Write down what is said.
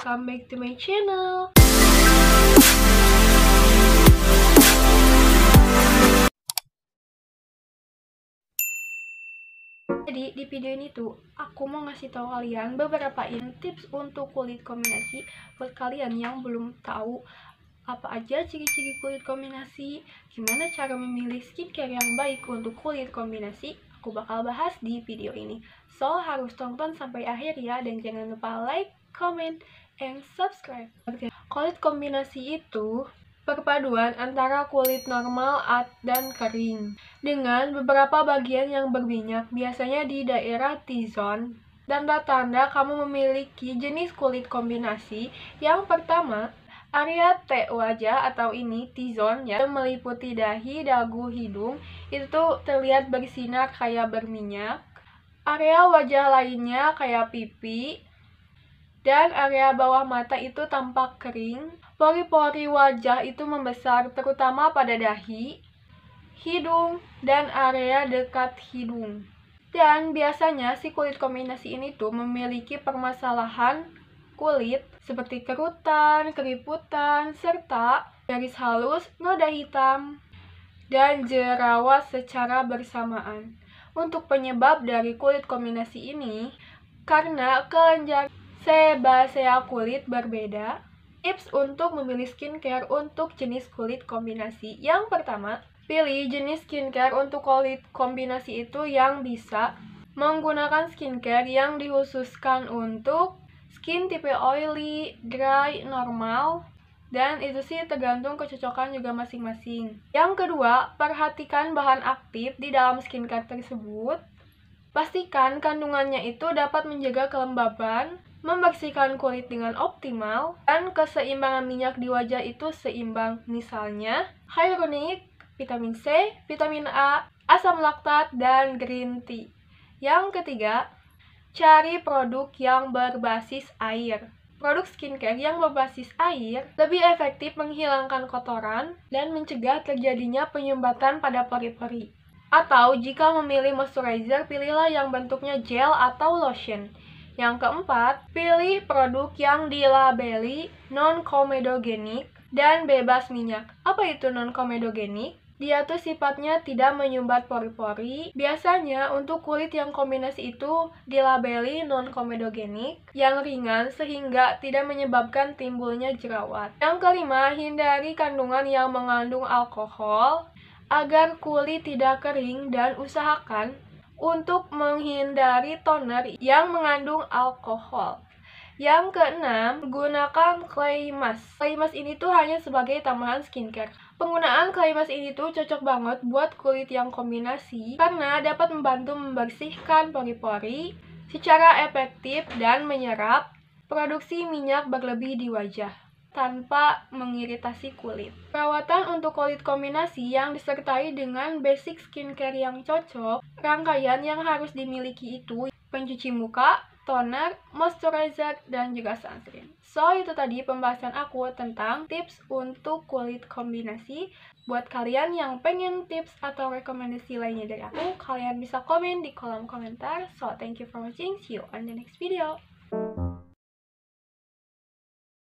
welcome back to my channel Jadi di video ini tuh aku mau ngasih tahu kalian beberapa tips untuk kulit kombinasi buat kalian yang belum tahu apa aja ciri-ciri kulit kombinasi, gimana cara memilih skincare yang baik untuk kulit kombinasi, aku bakal bahas di video ini. So, harus tonton sampai akhir ya dan jangan lupa like, comment, and subscribe. Kulit kombinasi itu perpaduan antara kulit normal dan kering dengan beberapa bagian yang berminyak biasanya di daerah T-zone dan tanda-tanda kamu memiliki jenis kulit kombinasi yang pertama Area T wajah atau ini T-zone ya meliputi dahi, dagu, hidung itu terlihat bersinar kayak berminyak. Area wajah lainnya kayak pipi, dan area bawah mata itu tampak kering. Pori-pori wajah itu membesar terutama pada dahi, hidung, dan area dekat hidung. Dan biasanya si kulit kombinasi ini tuh memiliki permasalahan kulit seperti kerutan, keriputan, serta garis halus, noda hitam, dan jerawat secara bersamaan. Untuk penyebab dari kulit kombinasi ini, karena kelenjar sebasea kulit berbeda, tips untuk memilih skincare untuk jenis kulit kombinasi. Yang pertama, pilih jenis skincare untuk kulit kombinasi itu yang bisa menggunakan skincare yang dihususkan untuk skin tipe oily, dry, normal, dan itu sih tergantung kecocokan juga masing-masing. Yang kedua, perhatikan bahan aktif di dalam skincare tersebut. Pastikan kandungannya itu dapat menjaga kelembaban membersihkan kulit dengan optimal, dan keseimbangan minyak di wajah itu seimbang misalnya hyaluronic vitamin C, vitamin A, asam laktat, dan green tea. Yang ketiga, cari produk yang berbasis air. Produk skincare yang berbasis air lebih efektif menghilangkan kotoran dan mencegah terjadinya penyumbatan pada pori-pori. Atau jika memilih moisturizer, pilihlah yang bentuknya gel atau lotion yang keempat, pilih produk yang dilabeli non-komedogenik dan bebas minyak. Apa itu non-komedogenik? Dia tuh sifatnya tidak menyumbat pori-pori. Biasanya untuk kulit yang kombinasi itu dilabeli non-komedogenik yang ringan sehingga tidak menyebabkan timbulnya jerawat. Yang kelima, hindari kandungan yang mengandung alkohol agar kulit tidak kering dan usahakan untuk menghindari toner yang mengandung alkohol. Yang keenam, gunakan clay mask. Clay mask ini tuh hanya sebagai tambahan skincare. Penggunaan clay mask ini tuh cocok banget buat kulit yang kombinasi karena dapat membantu membersihkan pori-pori secara efektif dan menyerap produksi minyak berlebih di wajah tanpa mengiritasi kulit. Perawatan untuk kulit kombinasi yang disertai dengan basic skincare yang cocok, rangkaian yang harus dimiliki itu pencuci muka, toner, moisturizer, dan juga sunscreen. So, itu tadi pembahasan aku tentang tips untuk kulit kombinasi. Buat kalian yang pengen tips atau rekomendasi lainnya dari aku, kalian bisa komen di kolom komentar. So, thank you for watching. See you on the next video.